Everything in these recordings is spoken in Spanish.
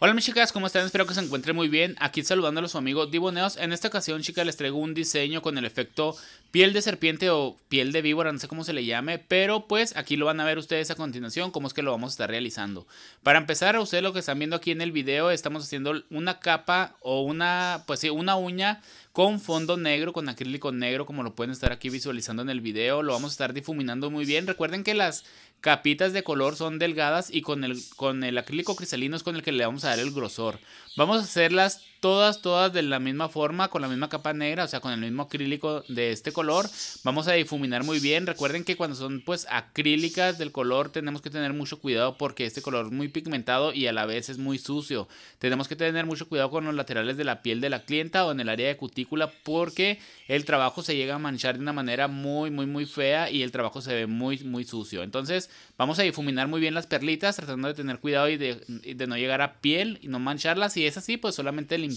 Hola mis chicas, ¿cómo están? Espero que se encuentren muy bien. Aquí a su amigo Diboneos. En esta ocasión, chicas, les traigo un diseño con el efecto piel de serpiente o piel de víbora, no sé cómo se le llame, pero pues aquí lo van a ver ustedes a continuación cómo es que lo vamos a estar realizando. Para empezar, a ustedes lo que están viendo aquí en el video, estamos haciendo una capa o una, pues sí, una uña con fondo negro, con acrílico negro, como lo pueden estar aquí visualizando en el video. Lo vamos a estar difuminando muy bien. Recuerden que las capitas de color son delgadas y con el, con el acrílico cristalino es con el que le vamos a dar el grosor. Vamos a hacerlas todas, todas de la misma forma, con la misma capa negra, o sea, con el mismo acrílico de este color. Vamos a difuminar muy bien. Recuerden que cuando son pues acrílicas del color tenemos que tener mucho cuidado porque este color es muy pigmentado y a la vez es muy sucio. Tenemos que tener mucho cuidado con los laterales de la piel de la clienta o en el área de cutícula porque el trabajo se llega a manchar de una manera muy, muy, muy fea y el trabajo se ve muy, muy sucio. Entonces vamos a difuminar muy bien las perlitas tratando de tener cuidado y de, no llegar a piel y no mancharlas. Si es así, pues solamente limpiar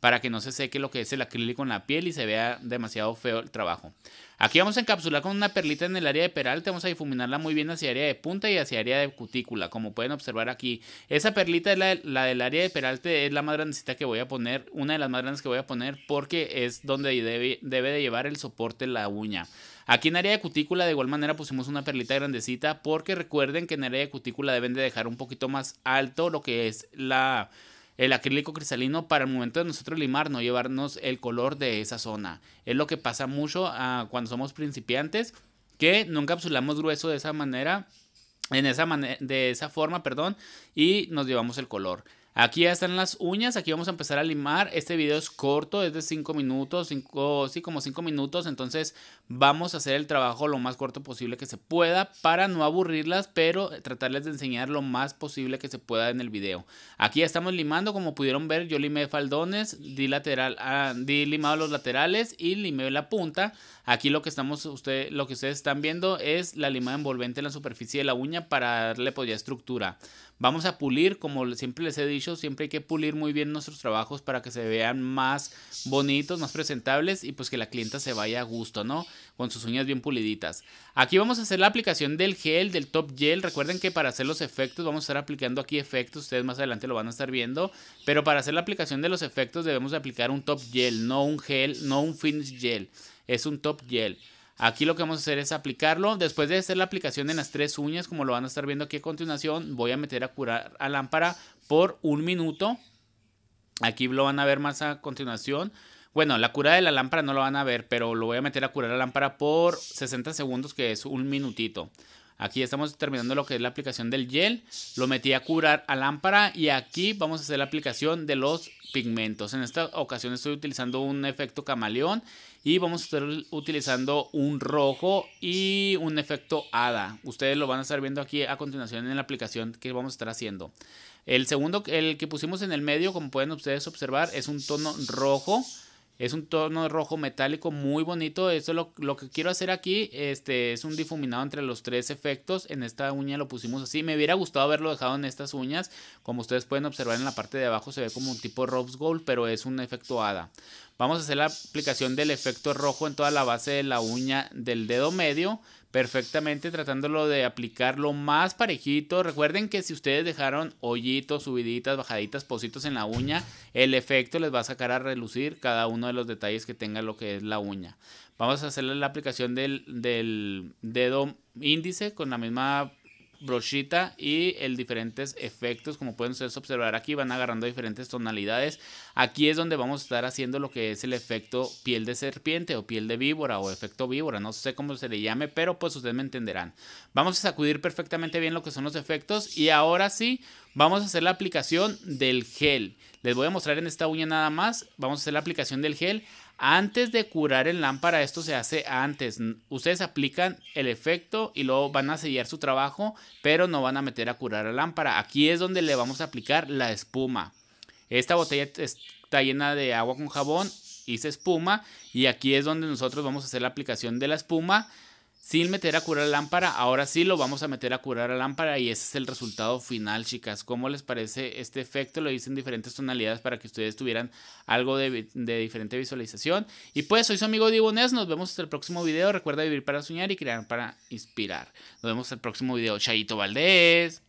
para que no se seque lo que es el acrílico en la piel y se vea demasiado feo el trabajo. Aquí vamos a encapsular con una perlita en el área de peralte, vamos a difuminarla muy bien hacia área de punta y hacia área de cutícula, como pueden observar aquí. Esa perlita es la, del área de peralte es la más grandecita que voy a poner, una de las más grandes que voy a poner porque es donde debe, debe de llevar el soporte la uña. Aquí en área de cutícula de igual manera pusimos una perlita grandecita porque recuerden que en área de cutícula deben de dejar un poquito más alto lo que es la el acrílico cristalino para el momento de nosotros limar no llevarnos el color de esa zona. Es lo que pasa mucho ah, cuando somos principiantes que no encapsulamos grueso de esa manera, en esa de esa forma, perdón, y nos llevamos el color. Aquí ya están las uñas, aquí vamos a empezar a limar. Este video es corto, es de 5 minutos, cinco, sí, como 5 minutos. Entonces vamos a hacer el trabajo lo más corto posible que se pueda para no aburrirlas, pero tratarles de enseñar lo más posible que se pueda en el video. Aquí ya estamos limando, como pudieron ver, yo limé faldones, di, lateral, ah, di limado los laterales y limé la punta. Aquí lo que, estamos, usted, lo que ustedes están viendo es la lima envolvente en la superficie de la uña para darle pues, estructura. Vamos a pulir, como siempre les he dicho, siempre hay que pulir muy bien nuestros trabajos para que se vean más bonitos, más presentables y pues que la clienta se vaya a gusto, ¿no? Con sus uñas bien puliditas. Aquí vamos a hacer la aplicación del gel, del top gel. Recuerden que para hacer los efectos vamos a estar aplicando aquí efectos, ustedes más adelante lo van a estar viendo, pero para hacer la aplicación de los efectos debemos aplicar un top gel, no un gel, no un finish gel, es un top gel. Aquí lo que vamos a hacer es aplicarlo. Después de hacer la aplicación en las tres uñas, como lo van a estar viendo aquí a continuación, voy a meter a curar a lámpara por un minuto. Aquí lo van a ver más a continuación. Bueno, la cura de la lámpara no lo van a ver, pero lo voy a meter a curar la lámpara por 60 segundos, que es un minutito. Aquí estamos terminando lo que es la aplicación del gel. Lo metí a curar a lámpara y aquí vamos a hacer la aplicación de los pigmentos. En esta ocasión estoy utilizando un efecto camaleón y vamos a estar utilizando un rojo y un efecto hada. Ustedes lo van a estar viendo aquí a continuación en la aplicación que vamos a estar haciendo. El segundo, el que pusimos en el medio, como pueden ustedes observar, es un tono rojo. Es un tono rojo metálico muy bonito. Esto lo, lo, que quiero hacer aquí este, es un difuminado entre los tres efectos. En esta uña lo pusimos así. Me hubiera gustado haberlo dejado en estas uñas. Como ustedes pueden observar en la parte de abajo se ve como un tipo rob's gold, pero es un efecto hada. Vamos a hacer la aplicación del efecto rojo en toda la base de la uña del dedo medio perfectamente tratándolo de aplicarlo más parejito. Recuerden que si ustedes dejaron hoyitos, subiditas, bajaditas, positos en la uña, el efecto les va a sacar a relucir cada uno de los detalles que tenga lo que es la uña. Vamos a hacerle la aplicación del, del dedo índice con la misma brochita y el diferentes efectos como pueden ustedes observar aquí van agarrando diferentes tonalidades aquí es donde vamos a estar haciendo lo que es el efecto piel de serpiente o piel de víbora o efecto víbora no sé cómo se le llame pero pues ustedes me entenderán vamos a sacudir perfectamente bien lo que son los efectos y ahora sí vamos a hacer la aplicación del gel les voy a mostrar en esta uña nada más vamos a hacer la aplicación del gel antes de curar en lámpara, esto se hace antes. Ustedes aplican el efecto y luego van a sellar su trabajo, pero no van a meter a curar la lámpara. Aquí es donde le vamos a aplicar la espuma. Esta botella está llena de agua con jabón, hice espuma y aquí es donde nosotros vamos a hacer la aplicación de la espuma sin meter a curar la lámpara, ahora sí lo vamos a meter a curar la lámpara y ese es el resultado final, chicas. ¿Cómo les parece este efecto? Lo hice en diferentes tonalidades para que ustedes tuvieran algo de, diferente visualización. Y pues, soy su amigo Dibones, nos vemos en el próximo video. Recuerda vivir para soñar y crear para inspirar. Nos vemos en el próximo video. Chayito Valdés.